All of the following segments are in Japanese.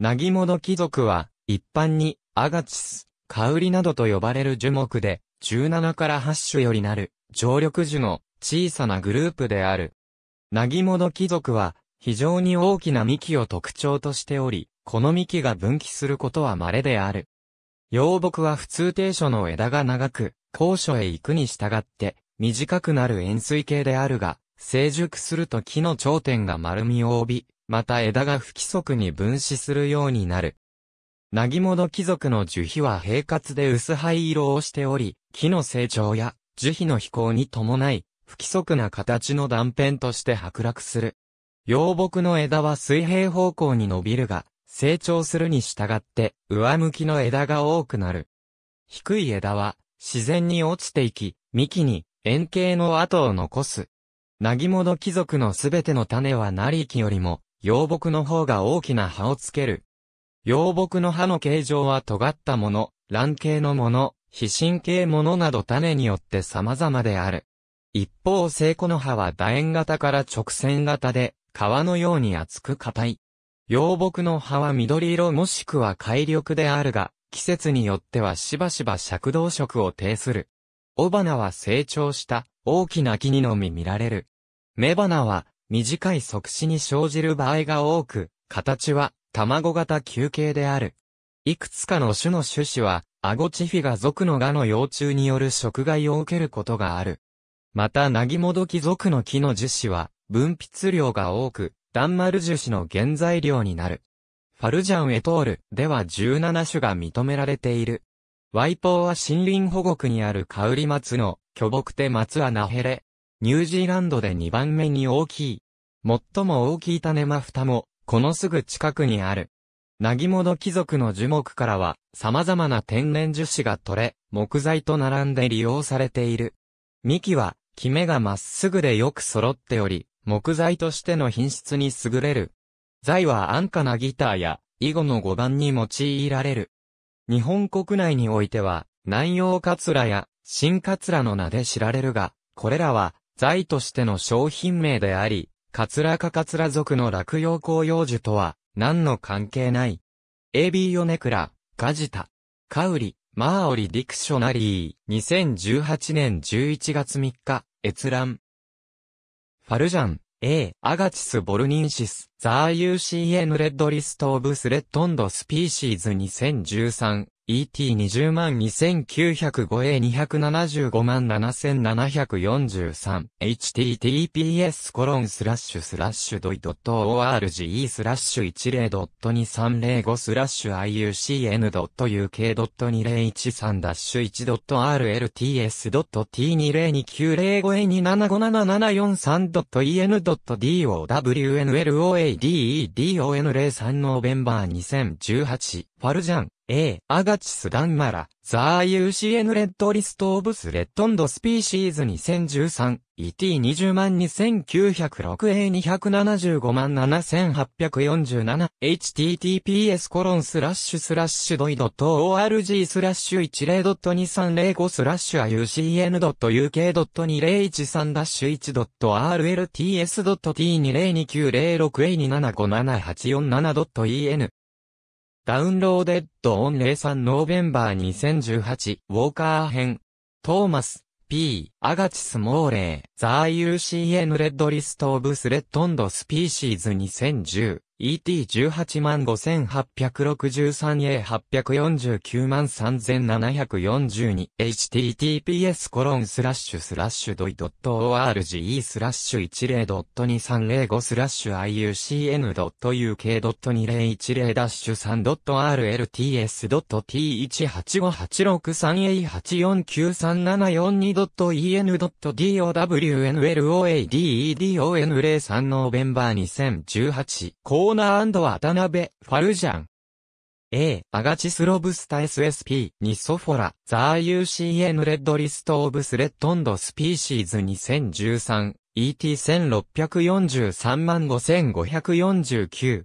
なぎもど貴族は、一般に、アガチス、カウリなどと呼ばれる樹木で、17から8種よりなる、常緑樹の小さなグループである。なぎもど貴族は、非常に大きな幹を特徴としており、この幹が分岐することは稀である。幼木は普通低所の枝が長く、高所へ行くに従って、短くなる円錐形であるが、成熟すると木の頂点が丸みを帯び、また枝が不規則に分子するようになる。なぎもど貴族の樹皮は平滑で薄灰色をしており、木の成長や樹皮の飛行に伴い、不規則な形の断片として剥落する。幼木の枝は水平方向に伸びるが、成長するに従って、上向きの枝が多くなる。低い枝は、自然に落ちていき、幹に円形の跡を残す。なぎもど貴族のすべての種は成り木よりも、葉木の方が大きな葉をつける。葉木の葉の形状は尖ったもの、卵形のもの、非神経ものなど種によって様々である。一方、聖子の葉は楕円型から直線型で、皮のように厚く硬い。葉木の葉は緑色もしくは海緑であるが、季節によってはしばしば尺道色を呈する。雄花は成長した大きな木にのみ見られる。雌花は短い即死に生じる場合が多く、形は卵型球形である。いくつかの種の種子は、アゴチフィが属のガの幼虫による食害を受けることがある。また、ナギモドキ属の木の樹脂は、分泌量が多く、ダンマル樹脂の原材料になる。ファルジャンエトールでは17種が認められている。ワイポーは森林保護区にあるカウリ松の巨木手松はナヘレ、ニュージーランドで2番目に大きい。最も大きい種マフタも、このすぐ近くにある。なぎもど貴族の樹木からは、様々な天然樹脂が取れ、木材と並んで利用されている。幹は、キメがまっすぐでよく揃っており、木材としての品質に優れる。材は安価なギターや、囲碁の5番に用いられる。日本国内においては、南洋カツラや、新カツラの名で知られるが、これらは、材としての商品名であり、カツラカカツラ族の落葉紅葉樹とは、何の関係ない。AB ヨネクラ、ガジタ、カウリ、マーオリディクショナリー、2018年11月3日、閲覧。ファルジャン、A、アガチス・ボルニンシス、ザーー・エヌ・レッドリスト・オブ・スレッドンド・スピーシーズ2013、ET20 万 2905A275 万 7743https コロンスラッシュスラッシュドイドット orge スラッシュ10.2305スラッシュ iucn.uk.2013 ダッシュ 1.rlts.t2029052757743.en.downloadedon03 ノーベンバー2018ファルジャン A. アガチス・ダンマラ、ザー UCN レッドリスト・オブス・レッドンド・スピーシーズ2013、ET20 万 2906A275 万7847、https コロンスラッシュスラッシュドイドット .org スラッシュ10ドット2305スラッシュ IUCN.UK.2013 ダッシュ1 RLTS.T202906A2757847.en ダウンローデッドオンレサ3ノーベンバー2018ウォーカー編トーマス P アガチスモーレーザー UCN レッドリストオブスレッドンドスピーシーズ2010 ET18563A8493742HTTPS コロンスラッシュスラッシュ o r g スラッシュ10.2305スラッシュ i u c n u k 2 0 1 0 3 r l t s t 1 8 5 8 6 3 a 8 4 9 3 7 4 2 e n d o w n l o a d e d 03 v e m ンバー2018オーナー渡辺、ファルジャン。A、アガチスロブスタ SSP、ニソフォラ、ザー UCN レッドリストオブスレッドンドスピーシーズ2013、ET1643 5549。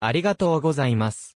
ありがとうございます。